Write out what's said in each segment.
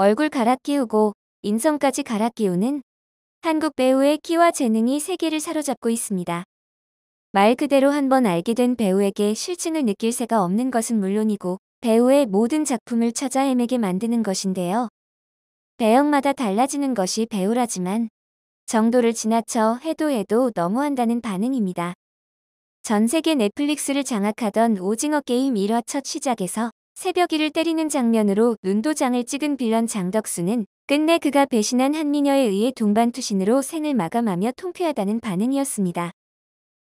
얼굴 갈아 끼우고 인성까지 갈아 끼우는 한국 배우의 키와 재능이 세계를 사로잡고 있습니다. 말 그대로 한번 알게 된 배우에게 실증을 느낄 새가 없는 것은 물론이고 배우의 모든 작품을 찾아 헤매게 만드는 것인데요. 배역마다 달라지는 것이 배우라지만 정도를 지나쳐 해도 해도 너무한다는 반응입니다. 전 세계 넷플릭스를 장악하던 오징어 게임 1화 첫 시작에서 새벽이를 때리는 장면으로 눈도장을 찍은 빌런 장덕수는 끝내 그가 배신한 한미녀에 의해 동반투신으로 생을 마감하며 통쾌하다는 반응이었습니다.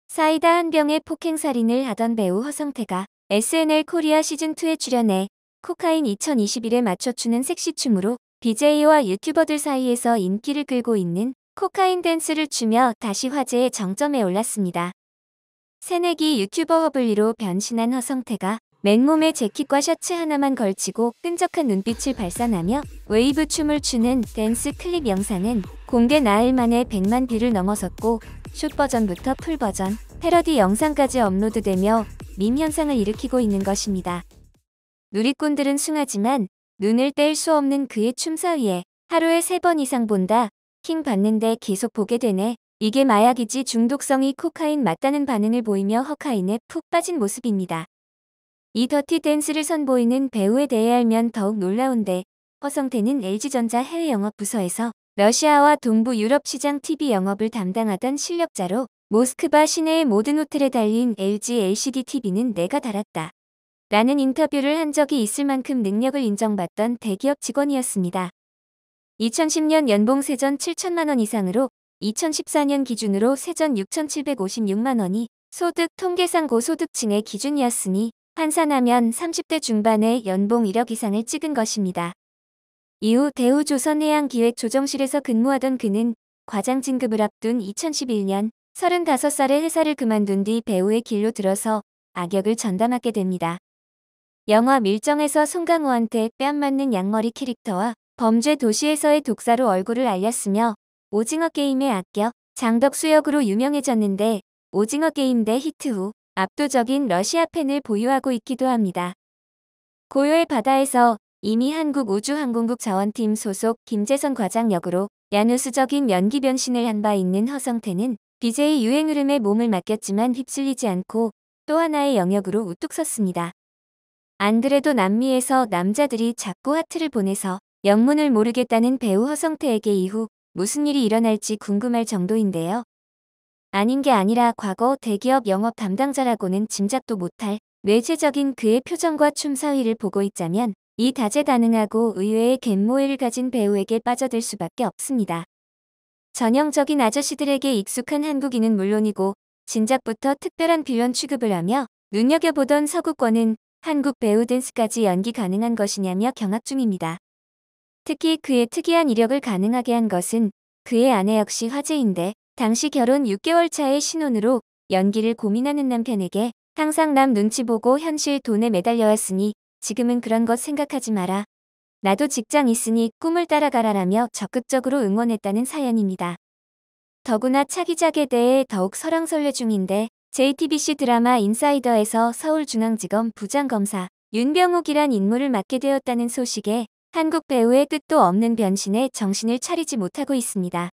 사이다 한병의 폭행살인을 하던 배우 허성태가 SNL 코리아 시즌2에 출연해 코카인 2021에 맞춰추는 섹시춤으로 BJ와 유튜버들 사이에서 인기를 끌고 있는 코카인 댄스를 추며 다시 화제의 정점에 올랐습니다. 새내기 유튜버 허블리로 변신한 허성태가 맨몸에 재킷과 셔츠 하나만 걸치고 끈적한 눈빛을 발산하며 웨이브 춤을 추는 댄스 클립 영상은 공개 나흘 만에 100만 뷰를 넘어섰고 숏 버전부터 풀 버전, 패러디 영상까지 업로드되며 밈 현상을 일으키고 있는 것입니다. 누리꾼들은 숭하지만 눈을 뗄 수 없는 그의 춤사위에 하루에 3번 이상 본다. 킹 봤는데 계속 보게 되네. 이게 마약이지 중독성이 코카인 맞다는 반응을 보이며 허카인에 푹 빠진 모습입니다. 이 더티 댄스를 선보이는 배우에 대해 알면 더욱 놀라운데 허성태는 LG전자 해외 영업 부서에서 러시아와 동부 유럽 시장 TV 영업을 담당하던 실력자로 모스크바 시내의 모든 호텔에 달린 LG LCD TV는 내가 달았다. 라는 인터뷰를 한 적이 있을 만큼 능력을 인정받던 대기업 직원이었습니다. 2010년 연봉 세전 7천만 원 이상으로 2014년 기준으로 세전 6,756만 원이 소득 통계상 고소득층의 기준이었으니 환산하면 30대 중반에 연봉 1억 이상을 찍은 것입니다. 이후 대우조선해양기획조정실에서 근무하던 그는 과장 진급을 앞둔 2011년 35살의 회사를 그만둔 뒤 배우의 길로 들어서 악역을 전담하게 됩니다. 영화 밀정에서 송강호한테 뺨맞는 양머리 캐릭터와 범죄 도시에서의 독사로 얼굴을 알렸으며 오징어 게임의 악역 장덕수 역으로 유명해졌는데 오징어 게임 대 히트 후 압도적인 러시아 팬을 보유하고 있기도 합니다. 고요의 바다에서 이미 한국 우주항공국 자원팀 소속 김재선 과장 역으로 야누스적인 연기 변신을 한 바 있는 허성태는 BJ 유행 흐름에 몸을 맡겼지만 휩쓸리지 않고 또 하나의 영역으로 우뚝 섰습니다. 안 그래도 남미에서 남자들이 자꾸 하트를 보내서 영문을 모르겠다는 배우 허성태에게 이후 무슨 일이 일어날지 궁금할 정도인데요. 아닌 게 아니라 과거 대기업 영업 담당자라고는 짐작도 못할 외체적인 그의 표정과 춤 사위를 보고 있자면 이 다재다능하고 의외의 갯모해를 가진 배우에게 빠져들 수밖에 없습니다. 전형적인 아저씨들에게 익숙한 한국인은 물론이고 진작부터 특별한 빌런 취급을 하며 눈여겨보던 서구권은 한국 배우 댄스까지 연기 가능한 것이냐며 경악 중입니다. 특히 그의 특이한 이력을 가능하게 한 것은 그의 아내 역시 화제인데 당시 결혼 6개월 차의 신혼으로 연기를 고민하는 남편에게 항상 남 눈치 보고 현실 돈에 매달려 왔으니 지금은 그런 것 생각하지 마라. 나도 직장 있으니 꿈을 따라가라라며 적극적으로 응원했다는 사연입니다. 더구나 차기작에 대해 더욱 설왕설래 중인데 JTBC 드라마 인사이더에서 서울중앙지검 부장검사 윤병욱이란 인물을 맡게 되었다는 소식에 한국 배우의 뜻도 없는 변신에 정신을 차리지 못하고 있습니다.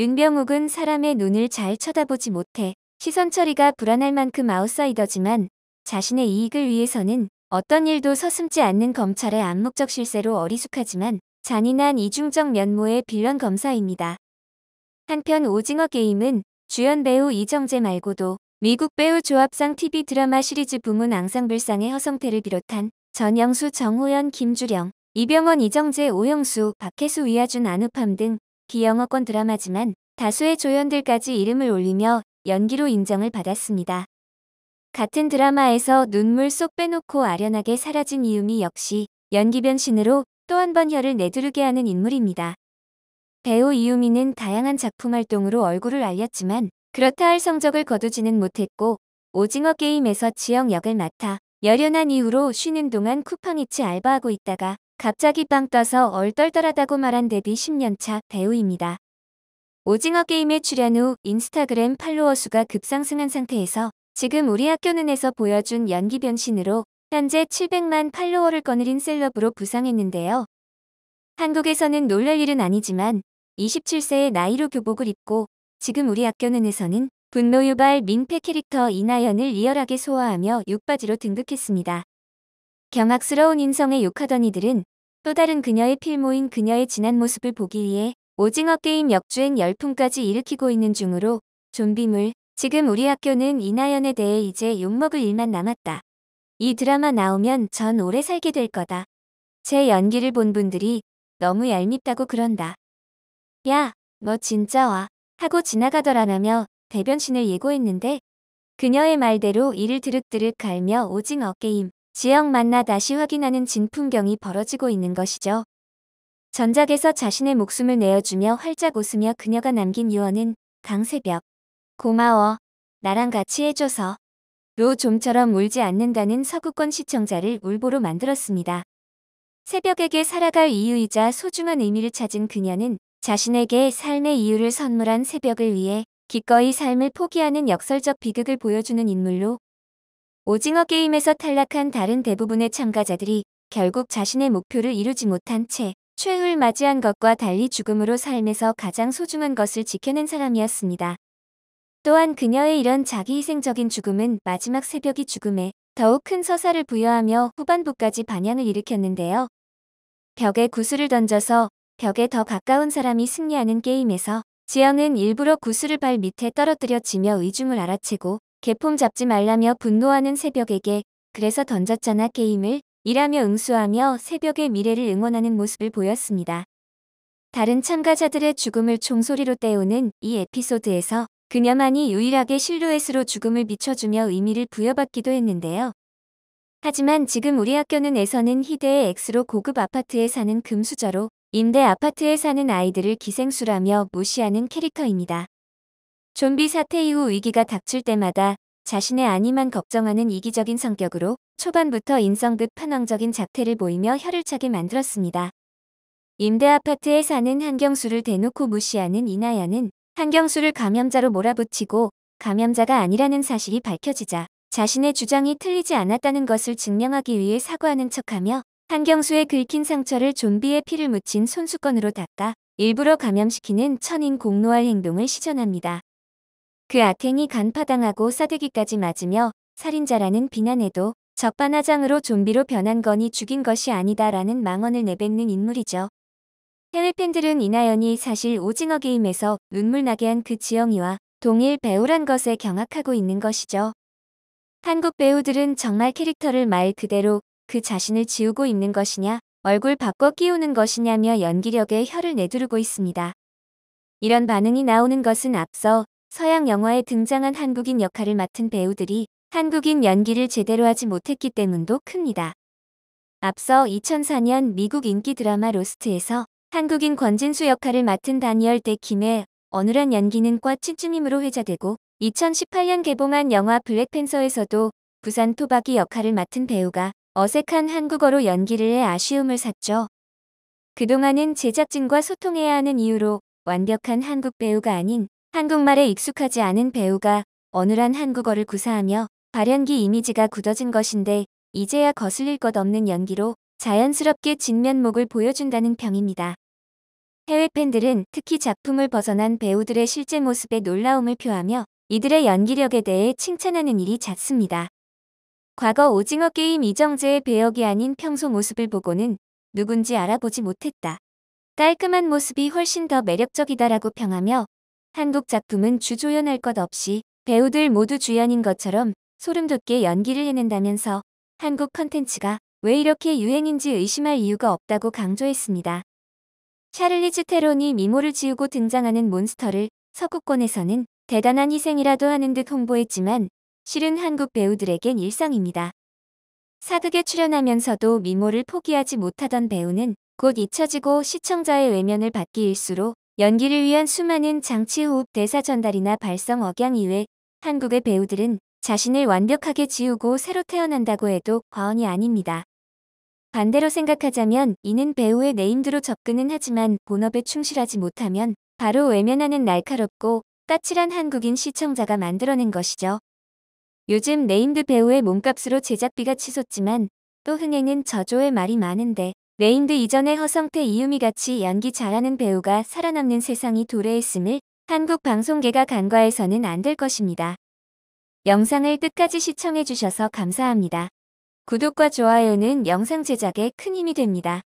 윤병욱은 사람의 눈을 잘 쳐다보지 못해 시선 처리가 불안할 만큼 아웃사이더지만 자신의 이익을 위해서는 어떤 일도 서슴지 않는 검찰의 암묵적 실세로 어리숙하지만 잔인한 이중적 면모의 빌런 검사입니다. 한편 오징어 게임은 주연 배우 이정재 말고도 미국 배우 조합상 TV 드라마 시리즈 부문 앙상불상의 허성태를 비롯한 전영수, 정호연, 김주령, 이병헌, 이정재, 오영수, 박혜수, 위하준 안우팜 등 비영어권 드라마지만 다수의 조연들까지 이름을 올리며 연기로 인정을 받았습니다. 같은 드라마에서 눈물 쏙 빼놓고 아련하게 사라진 이유미 역시 연기 변신으로 또 한 번 혀를 내두르게 하는 인물입니다. 배우 이유미는 다양한 작품 활동으로 얼굴을 알렸지만 그렇다 할 성적을 거두지는 못했고 오징어 게임에서 지영 역을 맡아 열연한 이후로 쉬는 동안 쿠팡이츠 알바하고 있다가 갑자기 빵 떠서 얼떨떨하다고 말한 데뷔 10년차 배우입니다. 오징어 게임에 출연 후 인스타그램 팔로워 수가 급상승한 상태에서 지금 우리 학교 눈에서 보여준 연기 변신으로 현재 700만 팔로워를 거느린 셀럽으로 부상했는데요. 한국에서는 놀랄 일은 아니지만 27세의 나이로 교복을 입고 지금 우리 학교 눈에서는 분노 유발 민폐 캐릭터 이나연을 리얼하게 소화하며 육바지로 등극했습니다. 경악스러운 인성에 욕하던 이들은 또 다른 그녀의 필모인 그녀의 진한 모습을 보기 위해 오징어 게임 역주행 열풍까지 일으키고 있는 중으로 좀비물, 지금 우리 학교는 이나연에 대해 이제 욕먹을 일만 남았다. 이 드라마 나오면 전 오래 살게 될 거다. 제 연기를 본 분들이 너무 얄밉다고 그런다. 야, 너 진짜 와. 하고 지나가더라며 대변신을 예고했는데 그녀의 말대로 이를 드륵드륵 갈며 오징어 게임. 지역 만나 다시 확인하는 진풍경이 벌어지고 있는 것이죠. 전작에서 자신의 목숨을 내어주며 활짝 웃으며 그녀가 남긴 유언은 강새벽 고마워. 나랑 같이 해줘서. 로 좀처럼 울지 않는다는 서구권 시청자를 울보로 만들었습니다. 새벽에게 살아갈 이유이자 소중한 의미를 찾은 그녀는 자신에게 삶의 이유를 선물한 새벽을 위해 기꺼이 삶을 포기하는 역설적 비극을 보여주는 인물로 오징어 게임에서 탈락한 다른 대부분의 참가자들이 결국 자신의 목표를 이루지 못한 채 최후를 맞이한 것과 달리 죽음으로 삶에서 가장 소중한 것을 지켜낸 사람이었습니다. 또한 그녀의 이런 자기희생적인 죽음은 마지막 새벽이 죽음에 더욱 큰 서사를 부여하며 후반부까지 반향을 일으켰는데요. 벽에 구슬을 던져서 벽에 더 가까운 사람이 승리하는 게임에서 지영은 일부러 구슬을 발 밑에 떨어뜨려 지며 의중을 알아채고 개품 잡지 말라며 분노하는 새벽에게 그래서 던졌잖아 게임을 이라며 응수하며 새벽의 미래를 응원하는 모습을 보였습니다. 다른 참가자들의 죽음을 총소리로 때우는 이 에피소드에서 그녀만이 유일하게 실루엣으로 죽음을 비춰주며 의미를 부여받기도 했는데요. 하지만 지금 우리 학교는 에서는 희대의 X로 고급 아파트에 사는 금수저로 임대 아파트에 사는 아이들을 기생수라며 무시하는 캐릭터입니다. 좀비 사태 이후 위기가 닥칠 때마다 자신의 아니만 걱정하는 이기적인 성격으로 초반부터 인성급 판왕적인 작태를 보이며 혀를 차게 만들었습니다. 임대 아파트에 사는 한경수를 대놓고 무시하는 이나야는 한경수를 감염자로 몰아붙이고 감염자가 아니라는 사실이 밝혀지자 자신의 주장이 틀리지 않았다는 것을 증명하기 위해 사과하는 척하며 한경수의 긁힌 상처를 좀비의 피를 묻힌 손수건으로 닦아 일부러 감염시키는 천인 공로할 행동을 시전합니다. 그 악행이 간파당하고 싸대기까지 맞으며 살인자라는 비난에도 적반하장으로 좀비로 변한 거니 죽인 것이 아니다라는 망언을 내뱉는 인물이죠. 해외 팬들은 이나연이 사실 오징어 게임에서 눈물나게 한 그 지영이와 동일 배우란 것에 경악하고 있는 것이죠. 한국 배우들은 정말 캐릭터를 말 그대로 그 자신을 지우고 있는 것이냐, 얼굴 바꿔 끼우는 것이냐며 연기력에 혀를 내두르고 있습니다. 이런 반응이 나오는 것은 앞서 서양 영화에 등장한 한국인 역할을 맡은 배우들이 한국인 연기를 제대로 하지 못했기 때문도 큽니다. 앞서 2004년 미국 인기 드라마 로스트에서 한국인 권진수 역할을 맡은 다니얼데 김의 어눌한 연기는 꽈치쯤임으로 회자되고 2018년 개봉한 영화 블랙팬서에서도 부산 토박이 역할을 맡은 배우가 어색한 한국어로 연기를 해 아쉬움을 샀죠. 그동안은 제작진과 소통해야 하는 이유로 완벽한 한국 배우가 아닌 한국말에 익숙하지 않은 배우가 어눌한 한국어를 구사하며 발연기 이미지가 굳어진 것인데 이제야 거슬릴 것 없는 연기로 자연스럽게 진면목을 보여준다는 평입니다. 해외 팬들은 특히 작품을 벗어난 배우들의 실제 모습에 놀라움을 표하며 이들의 연기력에 대해 칭찬하는 일이 잦습니다. 과거 오징어 게임 이정재의 배역이 아닌 평소 모습을 보고는 누군지 알아보지 못했다. 깔끔한 모습이 훨씬 더 매력적이다라고 평하며 한국 작품은 주조연할 것 없이 배우들 모두 주연인 것처럼 소름돋게 연기를 해낸다면서 한국 컨텐츠가 왜 이렇게 유행인지 의심할 이유가 없다고 강조했습니다. 샤를리즈 테론이 미모를 지우고 등장하는 몬스터를 서구권에서는 대단한 희생이라도 하는 듯 홍보했지만 실은 한국 배우들에겐 일상입니다. 사극에 출연하면서도 미모를 포기하지 못하던 배우는 곧 잊혀지고 시청자의 외면을 받기 일수로 연기를 위한 수많은 장치 호흡 대사 전달이나 발성 억양 이외 한국의 배우들은 자신을 완벽하게 지우고 새로 태어난다고 해도 과언이 아닙니다. 반대로 생각하자면 이는 배우의 네임드로 접근은 하지만 본업에 충실하지 못하면 바로 외면하는 날카롭고 까칠한 한국인 시청자가 만들어낸 것이죠. 요즘 네임드 배우의 몸값으로 제작비가 치솟지만 또흥행은 저조의 말이 많은데 레인드 이전의 허성태 이유미 같이 연기 잘하는 배우가 살아남는 세상이 도래했음을 한국 방송계가 간과해서는 안 될 것입니다. 영상을 끝까지 시청해주셔서 감사합니다. 구독과 좋아요는 영상 제작에 큰 힘이 됩니다.